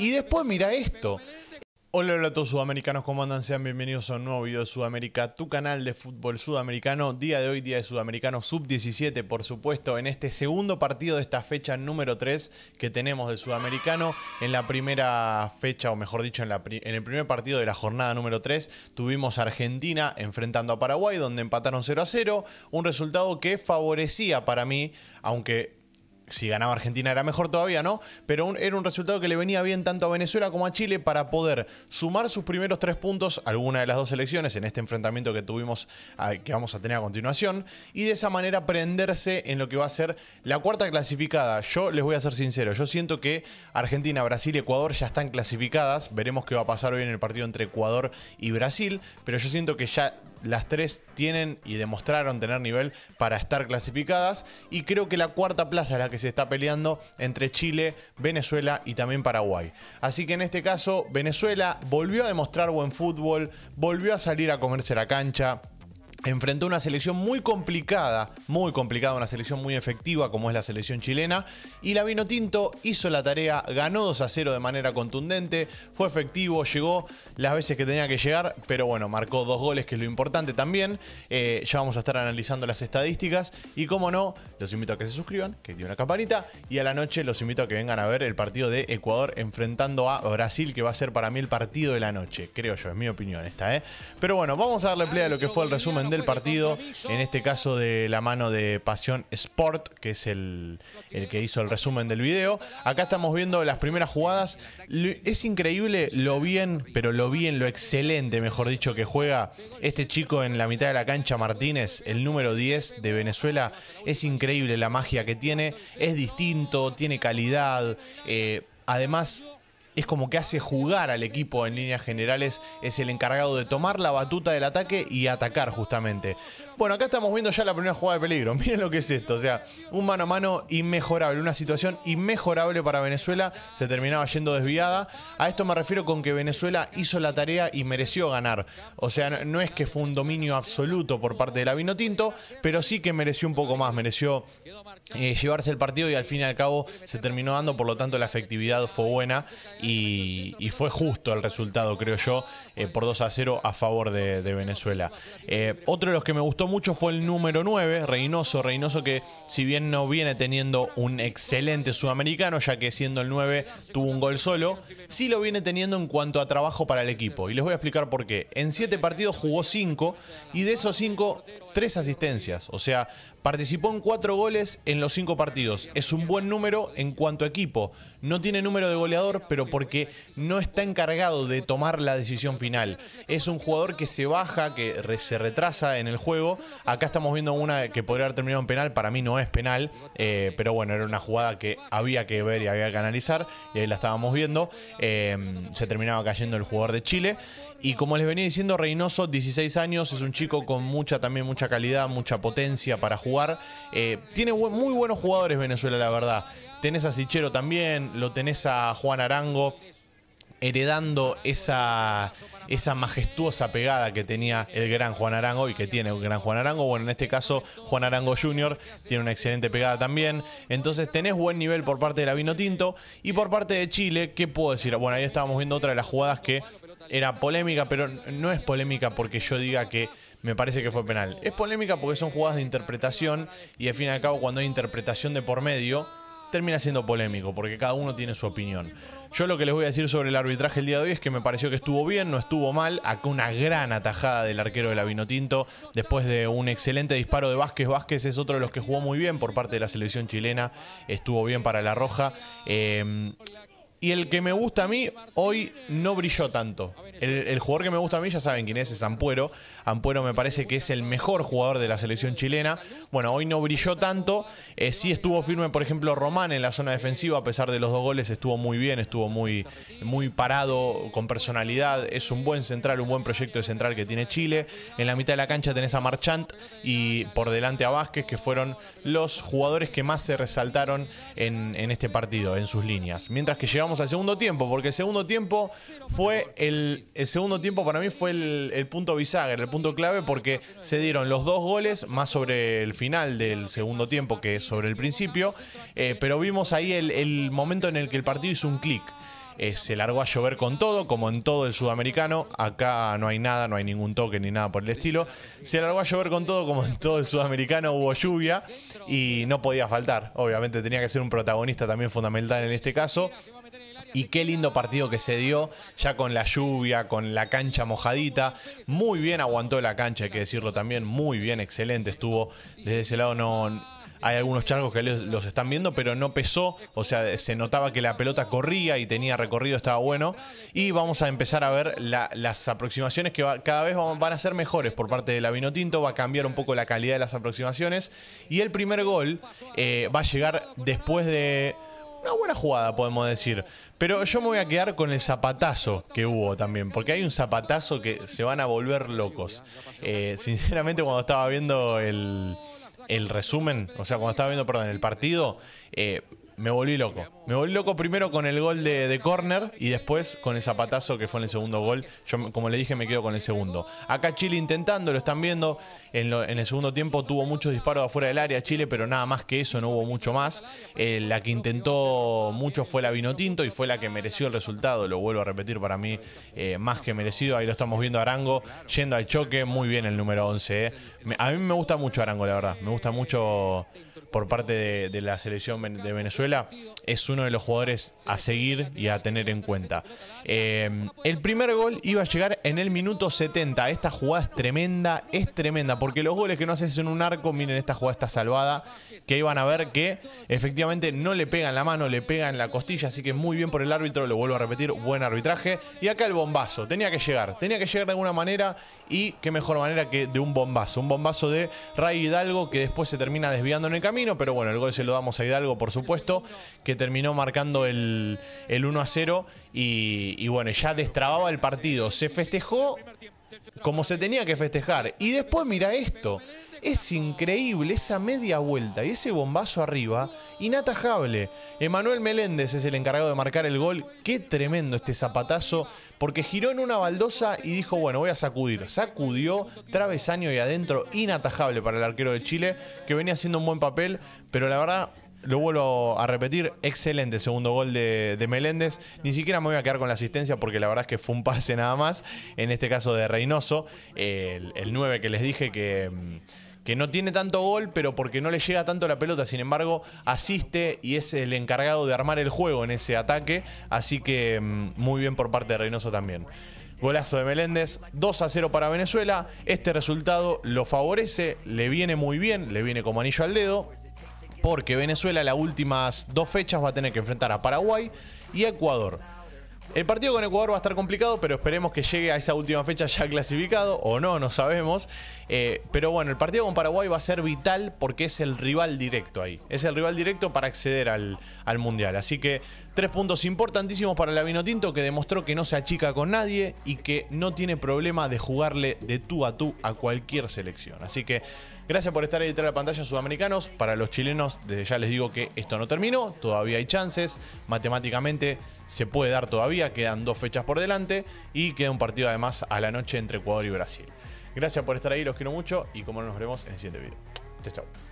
Y después mira esto. Hola, hola a todos sudamericanos, ¿cómo andan? Sean bienvenidos a un nuevo video de Sudamérica, tu canal de fútbol sudamericano. Día de hoy, día de sudamericano sub-17, por supuesto, en este segundo partido de esta fecha número 3 que tenemos de sudamericano. En la primera fecha, o mejor dicho, en, en el primer partido de la jornada número 3, tuvimos a Argentina enfrentando a Paraguay, donde empataron 0 a 0. Un resultado que favorecía para mí, aunque si ganaba Argentina era mejor todavía, ¿no? Pero era un resultado que le venía bien tanto a Venezuela como a Chile para poder sumar sus primeros tres puntos alguna de las dos elecciones en este enfrentamiento que tuvimos, ah, que vamos a tener a continuación, y de esa manera prenderse en lo que va a ser la cuarta clasificada. Yo les voy a ser sincero, yo siento que Argentina, Brasil y Ecuador ya están clasificadas, veremos qué va a pasar hoy en el partido entre Ecuador y Brasil, pero yo siento que ya las tres tienen y demostraron tener nivel para estar clasificadas. Y creo que la cuarta plaza es la que se está peleando entre Chile, Venezuela y también Paraguay. Así que en este caso, Venezuela volvió a demostrar buen fútbol, volvió a salir a comerse la cancha enfrentó una selección muy complicada, muy complicada, una selección muy efectiva como es la selección chilena. Y la Vino Tinto hizo la tarea, ganó 2 a 0 de manera contundente, fue efectivo, llegó las veces que tenía que llegar, pero bueno, marcó dos goles, que es lo importante también. Eh, ya vamos a estar analizando las estadísticas. Y como no, los invito a que se suscriban, que tiene una campanita. Y a la noche los invito a que vengan a ver el partido de Ecuador enfrentando a Brasil, que va a ser para mí el partido de la noche, creo yo, es mi opinión esta, ¿eh? Pero bueno, vamos a darle play a lo que fue el resumen del partido, en este caso de la mano de Pasión Sport, que es el, que hizo el resumen del video. Acá estamos viendo las primeras jugadas. Es increíble lo bien, pero lo bien, lo excelente, mejor dicho, que juega este chico en la mitad de la cancha, Martínez, el número 10 de Venezuela. Es increíble la magia que tiene, es distinto, tiene calidad. Eh, además, es como que hace jugar al equipo en líneas generales, es el encargado de tomar la batuta del ataque y atacar justamente. Bueno, acá estamos viendo ya la primera jugada de peligro. Miren lo que es esto. O sea, un mano a mano inmejorable, una situación inmejorable para Venezuela. Se terminaba yendo desviada. A esto me refiero con que Venezuela hizo la tarea y mereció ganar. O sea, no es que fue un dominio absoluto por parte de la Vinotinto, pero sí que mereció un poco más. Mereció eh, llevarse el partido y al fin y al cabo se terminó dando. Por lo tanto, la efectividad fue buena y, fue justo el resultado, creo yo, eh, por 2 a 0 a favor de, Venezuela. Eh, otro de los que me gustó mucho fue el número 9, Reynoso. Reynoso que si bien no viene teniendo un excelente sudamericano, ya que siendo el 9 tuvo un gol solo, sí lo viene teniendo en cuanto a trabajo para el equipo. Y les voy a explicar por qué. En 7 partidos jugó 5 y de esos 5 tres asistencias. O sea, participó en cuatro goles en los cinco partidos. Es un buen número en cuanto a equipo. No tiene número de goleador, pero porque no está encargado de tomar la decisión final. Es un jugador que se baja, que se retrasa en el juego. Acá estamos viendo una que podría haber terminado en penal. Para mí no es penal, eh, pero bueno, era una jugada que había que ver y había que analizar. Y ahí la estábamos viendo. Em, se terminaba cayendo el jugador de Chile. Y como les venía diciendo, Reynoso, 16 años, es un chico con mucha también mucha mucha calidad, mucha potencia para jugar. Eh, tiene muy buenos jugadores Venezuela, la verdad. Tenés a Sichero también, lo tenés a Juan Arango heredando esa, esa majestuosa pegada que tenía el gran Juan Arango y que tiene el gran Juan Arango. Bueno, en este caso, Juan Arango Jr. tiene una excelente pegada también. Entonces, tenés buen nivel por parte de la Vino Tinto y por parte de Chile. ¿Qué puedo decir? Bueno, ahí estábamos viendo otra de las jugadas que era polémica, pero no es polémica porque yo diga que me parece que fue penal. Es polémica porque son jugadas de interpretación y al fin y al cabo cuando hay interpretación de por medio termina siendo polémico porque cada uno tiene su opinión. Yo lo que les voy a decir sobre el arbitraje el día de hoy es que me pareció que estuvo bien, no estuvo mal. Acá una gran atajada del arquero de la Vinotinto después de un excelente disparo de Vázquez. Vázquez es otro de los que jugó muy bien por parte de la selección chilena, estuvo bien para la Roja. Eh, y el que me gusta a mí hoy no brilló tanto. El, jugador que me gusta a mí, ya saben quién es, es Ampuero. Ampuero me parece que es el mejor jugador de la selección chilena. Bueno, hoy no brilló tanto. Eh, sí estuvo firme, por ejemplo, Román en la zona defensiva, a pesar de los dos goles, estuvo muy bien, estuvo muy, muy parado, con personalidad. Es un buen central, un buen proyecto de central que tiene Chile. En la mitad de la cancha tenés a Marchant y por delante a Vázquez, que fueron los jugadores que más se resaltaron en, este partido, en sus líneas. Mientras que llevamos al segundo tiempo, porque el segundo tiempo fue el, segundo tiempo para mí fue el, punto bisagra, el punto clave, porque se dieron los dos goles más sobre el final del segundo tiempo que sobre el principio, eh, pero vimos ahí el, momento en el que el partido hizo un clic. Eh, se largó a llover con todo, como en todo el sudamericano. Acá no hay nada, no hay ningún toque ni nada por el estilo. Se largó a llover con todo, como en todo el sudamericano hubo lluvia y no podía faltar. Obviamente tenía que ser un protagonista también fundamental en este caso y qué lindo partido que se dio, ya con la lluvia, con la cancha mojadita. Muy bien aguantó la cancha, hay que decirlo también, muy bien, excelente estuvo. Desde ese lado no, hay algunos charcos que los están viendo, pero no pesó, o sea, se notaba que la pelota corría y tenía recorrido, estaba bueno. Y vamos a empezar a ver las aproximaciones que cada vez van a ser mejores por parte de la va a cambiar un poco la calidad de las aproximaciones. Y el primer gol eh, va a llegar después de una buena jugada, podemos decir. Pero yo me voy a quedar con el zapatazo que hubo también, porque hay un zapatazo que se van a volver locos. Eh, sinceramente, cuando estaba viendo el, el resumen, o sea, cuando estaba viendo, perdón, el partido, eh, me volví loco. Me volví loco primero con el gol de, córner y después con el zapatazo que fue en el segundo gol. Yo, como le dije, me quedo con el segundo. Acá Chile intentando, lo están viendo. En, el segundo tiempo tuvo muchos disparos afuera del área Chile, pero nada más que eso, no hubo mucho más. Eh, la que intentó mucho fue la Vinotinto y fue la que mereció el resultado. Lo vuelvo a repetir, para mí, eh, más que merecido. Ahí lo estamos viendo Arango yendo al choque. Muy bien el número 11. Eh. A mí me gusta mucho Arango, la verdad. Me gusta mucho por parte de, la selección de Venezuela, es uno de los jugadores a seguir y a tener en cuenta. Eh, el primer gol iba a llegar en el minuto 70. Esta jugada es tremenda, es tremenda, porque los goles que no haces en un arco, miren, esta jugada está salvada, que iban a ver que efectivamente no le pegan la mano, le pegan la costilla, así que muy bien por el árbitro, lo vuelvo a repetir, buen arbitraje. Y acá el bombazo, tenía que llegar, tenía que llegar de alguna manera y qué mejor manera que de un bombazo, un bombazo de Ray Hidalgo que después se termina desviando en el camino pero bueno, el gol se lo damos a Hidalgo, por supuesto, que terminó marcando el, 1 a 0 y, y bueno, ya destrababa el partido. Se festejó como se tenía que festejar. Y después mira esto, es increíble esa media vuelta y ese bombazo arriba, inatajable. Emanuel Meléndez es el encargado de marcar el gol, qué tremendo este zapatazo, porque giró en una baldosa y dijo, bueno, voy a sacudir. Sacudió, travesaño y adentro, inatajable para el arquero de Chile, que venía haciendo un buen papel, pero la verdad lo vuelvo a repetir, excelente segundo gol de, Meléndez. Ni siquiera me voy a quedar con la asistencia porque la verdad es que fue un pase nada más. En este caso de Reynoso, el, 9 que les dije que mm, que no tiene tanto gol, pero porque no le llega tanto la pelota. Sin embargo, asiste y es el encargado de armar el juego en ese ataque. Así que mm, muy bien por parte de Reynoso también. Golazo de Meléndez, 2 a 0 para Venezuela. Este resultado lo favorece, le viene muy bien, le viene como anillo al dedo porque Venezuela las últimas dos fechas va a tener que enfrentar a Paraguay y Ecuador. El partido con Ecuador va a estar complicado, pero esperemos que llegue a esa última fecha ya clasificado, o no, no sabemos. Eh, pero bueno, el partido con Paraguay va a ser vital porque es el rival directo ahí. Es el rival directo para acceder al, Mundial. Así que tres puntos importantísimos para la tinto que demostró que no se achica con nadie y que no tiene problema de jugarle de tú a tú a cualquier selección. Así que Gracias por estar ahí detrás de la pantalla, sudamericanos. Para los chilenos, desde ya les digo que esto no terminó, todavía hay chances. Matemáticamente se puede dar todavía, quedan dos fechas por delante y queda un partido además a la noche entre Ecuador y Brasil. Gracias por estar ahí, los quiero mucho y como nos vemos en el siguiente video. Chao, chao.